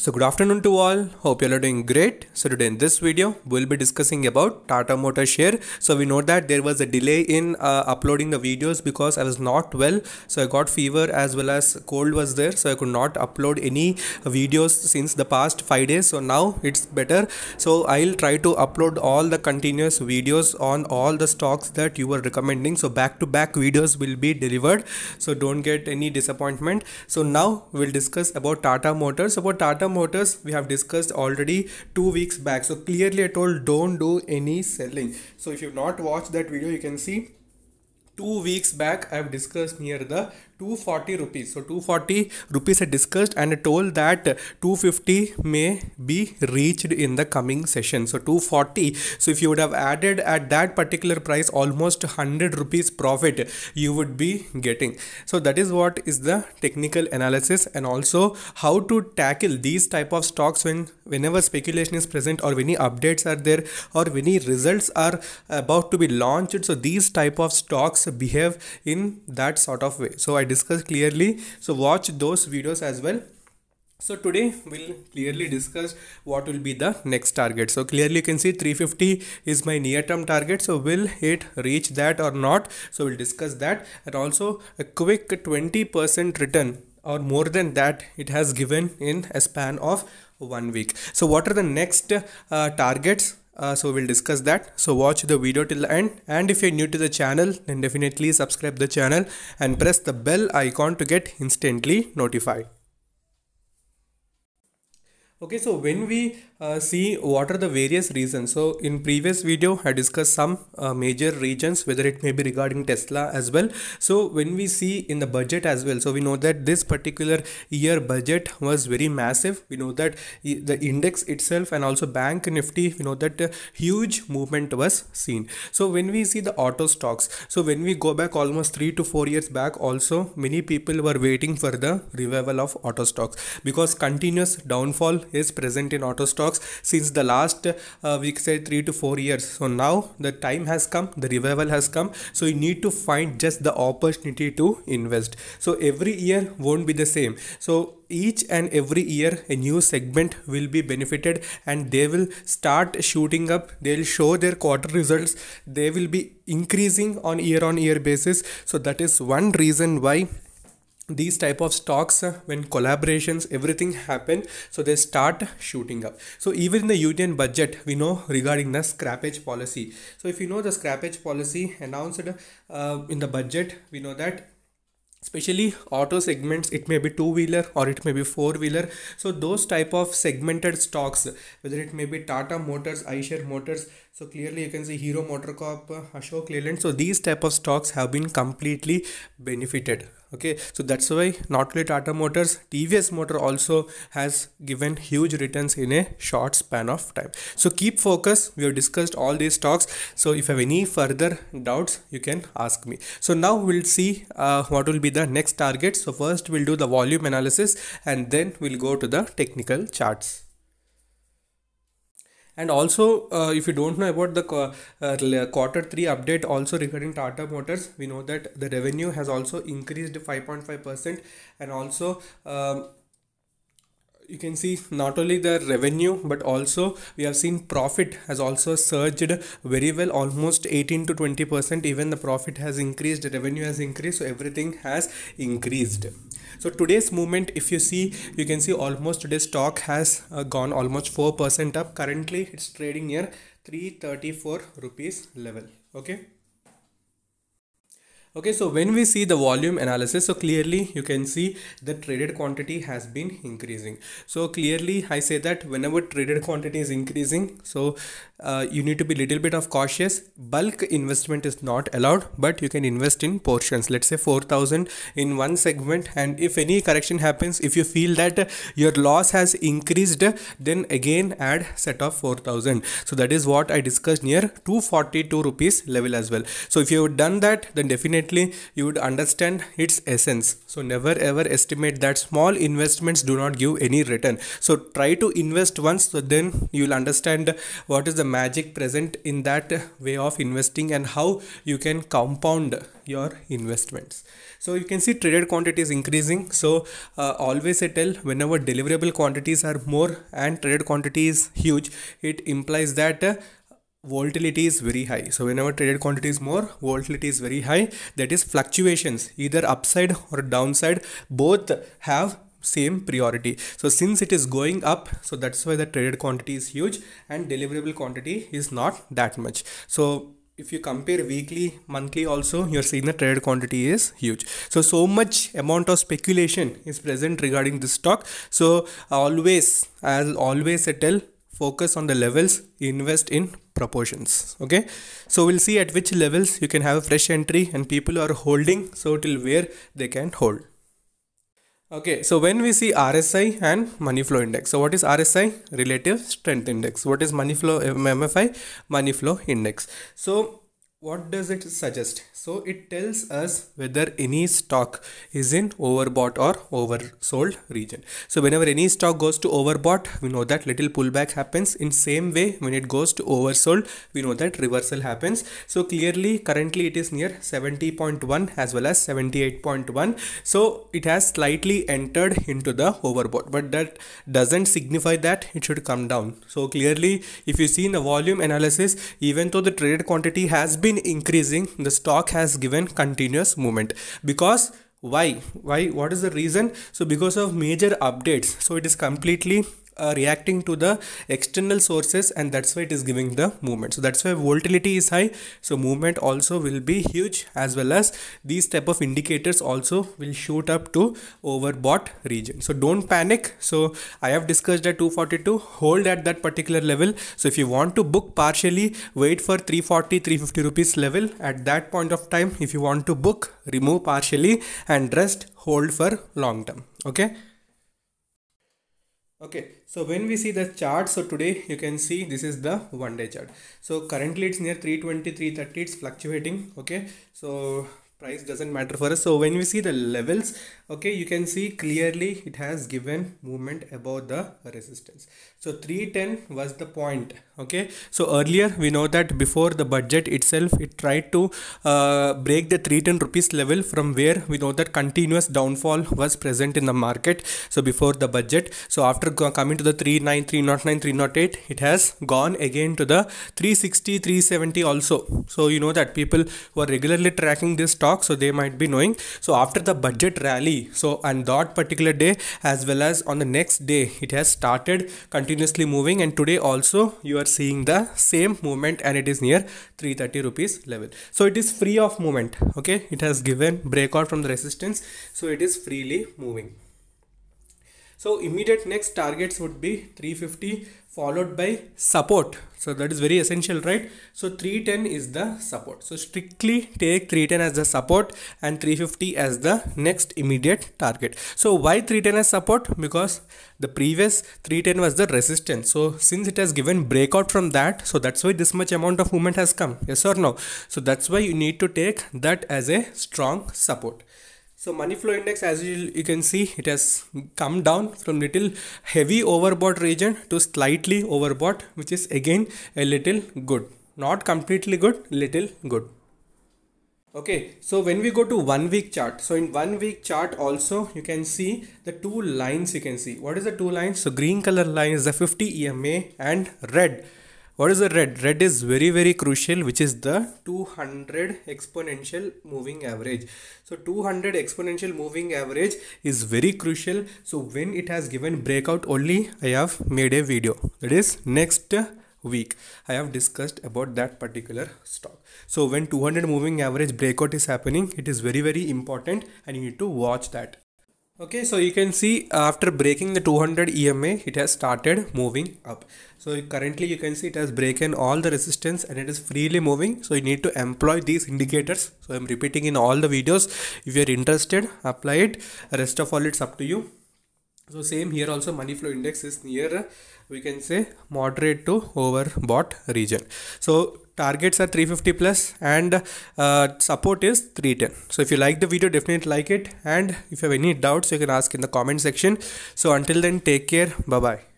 So good afternoon to all. Hope you all are doing great. So today in this video, we'll be discussing about Tata Motor share. So we know that there was a delay in uh, uploading the videos because I was not well. So I got fever as well as cold was there. So I could not upload any videos since the past five days. So now it's better. So I'll try to upload all the continuous videos on all the stocks that you were recommending. So back to back videos will be delivered. So don't get any disappointment. So now we'll discuss about Tata Motors about Tata motors we have discussed already two weeks back so clearly i told don't do any selling so if you've not watched that video you can see two weeks back i have discussed near the 240 rupees so 240 rupees i discussed and told that 250 may be reached in the coming session so 240 so if you would have added at that particular price almost 100 rupees profit you would be getting so that is what is the technical analysis and also how to tackle these type of stocks when whenever speculation is present or any updates are there or any results are about to be launched so these type of stocks behave in that sort of way so i discussed clearly so watch those videos as well so today we'll clearly discuss what will be the next target. So clearly you can see 350 is my near term target. So will it reach that or not? So we'll discuss that and also a quick 20% return or more than that it has given in a span of one week. So what are the next uh, targets? uh, so we'll discuss that so watch the video till the end and if you're new to the channel then definitely subscribe the channel and press the bell icon to get instantly notified okay so when we uh, see what are the various reasons so in previous video i discussed some uh, major regions whether it may be regarding tesla as well so when we see in the budget as well so we know that this particular year budget was very massive we know that the index itself and also bank nifty we know that a uh, huge movement was seen so when we see the auto stocks so when we go back almost 3 to 4 years back also many people were waiting for the revival of auto stocks because continuous downfall is present in auto stocks stocks since the last uh, say three to four years so now the time has come the revival has come so you need to find just the opportunity to invest so every year won't be the same so each and every year a new segment will be benefited and they will start shooting up they'll show their quarter results they will be increasing on year on year basis so that is one reason why these type of stocks uh, when collaborations everything happen so they start shooting up so even in the union budget we know regarding the scrappage policy so if you know the scrappage policy announced uh, in the budget we know that especially auto segments it may be two wheeler or it may be four wheeler so those type of segmented stocks whether it may be tata motors iShare motors so clearly you can see hero motor corp uh, ashok leyland so these type of stocks have been completely benefited okay so that's why not only tata motors tvs motor also has given huge returns in a short span of time so keep focus we have discussed all these stocks so if you have any further doubts you can ask me so now we'll see uh, what will be the next target so first we'll do the volume analysis and then we'll go to the technical charts and also uh, if you don't know about the uh, uh, quarter 3 update also regarding tata motors we know that the revenue has also increased 5.5% and also um, you can see not only the revenue but also we have seen profit has also surged very well almost 18 to 20 percent even the profit has increased revenue has increased so everything has increased so today's movement if you see you can see almost today's stock has uh, gone almost 4% up currently it's trading near 334 rupees level okay Okay, so when we see the volume analysis, so clearly you can see the traded quantity has been increasing. So clearly I say that whenever traded quantity is increasing, so uh, you need to be little bit of cautious. Bulk investment is not allowed, but you can invest in portions. Let's say 4000 in one segment. And if any correction happens, if you feel that your loss has increased, then again add set of 4000. So that is what I discussed near 242 rupees level as well. So if you have done that, then definitely definitely you would understand its essence. So never ever estimate that small investments do not give any return. So try to invest once, so then you'll understand what is the magic present in that way of investing and how you can compound your investments. So you can see traded quantity is increasing. So uh, always I tell whenever deliverable quantities are more and traded quantity is huge, it implies that uh, volatility is very high so whenever traded quantity is more volatility is very high that is fluctuations either upside or downside both have same priority so since it is going up so that's why the traded quantity is huge and deliverable quantity is not that much so if you compare weekly monthly also you're seeing the traded quantity is huge so so much amount of speculation is present regarding this stock so always as always i tell focus on the levels invest in proportions okay so we'll see at which levels you can have a fresh entry and people are holding so till where they can hold okay so when we see rsi and money flow index so what is rsi relative strength index what is money flow mfi money flow index so what does it suggest so it tells us whether any stock is in overbought or oversold region so whenever any stock goes to overbought we know that little pullback happens in same way when it goes to oversold we know that reversal happens so clearly currently it is near 70.1 as well as 78.1 so it has slightly entered into the overbought but that doesn't signify that it should come down so clearly if you see in the volume analysis even though the traded quantity has been been increasing the stock has given continuous movement because why why what is the reason so because of major updates so it is completely uh, reacting to the external sources and that's why it is giving the movement so that's why volatility is high so movement also will be huge as well as these type of indicators also will shoot up to overbought region so don't panic so i have discussed at 242 hold at that particular level so if you want to book partially wait for 340 350 rupees level at that point of time if you want to book remove partially and rest hold for long term okay okay so when we see the chart so today you can see this is the one day chart so currently it's near 320 330 it's fluctuating okay so price doesn't matter for us so when we see the levels okay you can see clearly it has given movement above the resistance so 310 was the point okay so earlier we know that before the budget itself it tried to uh, break the 310 rupees level from where we know that continuous downfall was present in the market so before the budget so after coming to the 39 309 308 it has gone again to the 360 370 also so you know that people who are regularly tracking this stock so they might be knowing so after the budget rally so on that particular day as well as on the next day it has started continuously moving and today also you are seeing the same movement and it is near 330 rupees level so it is free of movement okay it has given breakout from the resistance so it is freely moving so immediate next targets would be 350 followed by support so that is very essential right so 310 is the support so strictly take 310 as the support and 350 as the next immediate target so why 310 as support because the previous 310 was the resistance so since it has given breakout from that so that's why this much amount of movement has come yes or no so that's why you need to take that as a strong support so money flow index as you, you can see it has come down from little heavy overbought region to slightly overbought which is again a little good. Not completely good, little good. Okay, so when we go to one week chart, so in one week chart also you can see the two lines you can see. What is the two lines? So green color line is the 50 EMA and red what is the red red is very very crucial which is the 200 exponential moving average so 200 exponential moving average is very crucial so when it has given breakout only i have made a video that is next week i have discussed about that particular stock so when 200 moving average breakout is happening it is very very important and you need to watch that okay so you can see after breaking the 200 EMA it has started moving up so currently you can see it has broken all the resistance and it is freely moving so you need to employ these indicators so I'm repeating in all the videos if you're interested apply it rest of all it's up to you so same here also money flow index is near we can say moderate to overbought region so targets are 350 plus and uh, support is 310 so if you like the video definitely like it and if you have any doubts you can ask in the comment section so until then take care bye bye